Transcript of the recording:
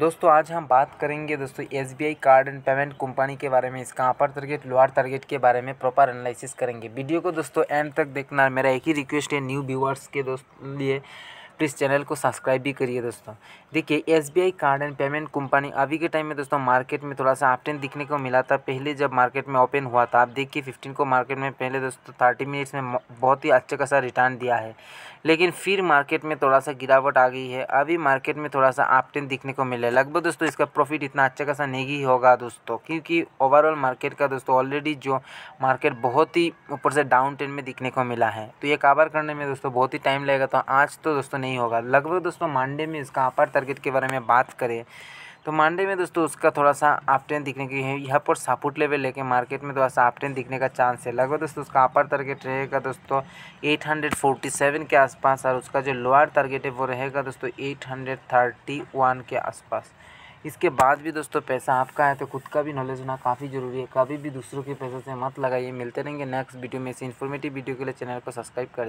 दोस्तों आज हम बात करेंगे दोस्तों S B I card and payment company के बारे में इसका अपर टारगेट लोअर टारगेट के बारे में प्रॉपर एनालिसिस करेंगे वीडियो को दोस्तों एंड तक देखना मेरा एक ही रिक्वेस्ट है न्यू व्यूअर्स के दोस्त लिए प्लीज़ चैनल को सब्सक्राइब भी करिए दोस्तों देखिए SBI card and payment company अभी के टाइम में दोस्तों मार्केट में थोड़ा सा टेन दिखने को मिला था पहले जब मार्केट में ओपन हुआ था आप देखिए फिफ्टीन को मार्केट में पहले दोस्तों थर्टी मिनट्स में बहुत ही अच्छा खासा रिटर्न दिया है लेकिन फिर मार्केट में थोड़ा सा गिरावट आ गई है अभी मार्केट में थोड़ा सा टेन दिखने को मिला है लगभग दोस्तों इसका प्रॉफिट इतना अच्छा खासा नहीं होगा दोस्तों क्योंकि ओवरऑल मार्केट का दोस्तों ऑलरेडी जो मार्केट बहुत ही ऊपर से डाउन ट्रेंड में दिखने को मिला है तो ये काबर करने में दोस्तों बहुत ही टाइम लगेगा तो आज तो दोस्तों नहीं नहीं होगा लगभग दोस्तों मांडे में इसका अपर टारगेट के बारे में बात करें तो मांडे में दोस्तों उसका थोड़ा सा आपटेन दिखने की है यहाँ पर सापुट लेवल लेके मार्केट में थोड़ा सा आपटेन दिखने का चांस है लगभग दोस्तों उसका अपर टारगेट रहेगा दोस्तों 847 के आसपास और उसका जो लोअर टारगेट है वो रहेगा दोस्तों 831 के आसपास इसके बाद भी दोस्तों पैसा आपका है तो खुद का भी नॉलेज होना काफ़ी जरूरी है कभी भी दूसरों के पैसे से मत लगाइए मिलते रहेंगे नेक्स्ट वीडियो में इस इन्फॉर्मेटिव वीडियो के लिए चैनल को सब्सक्राइब कर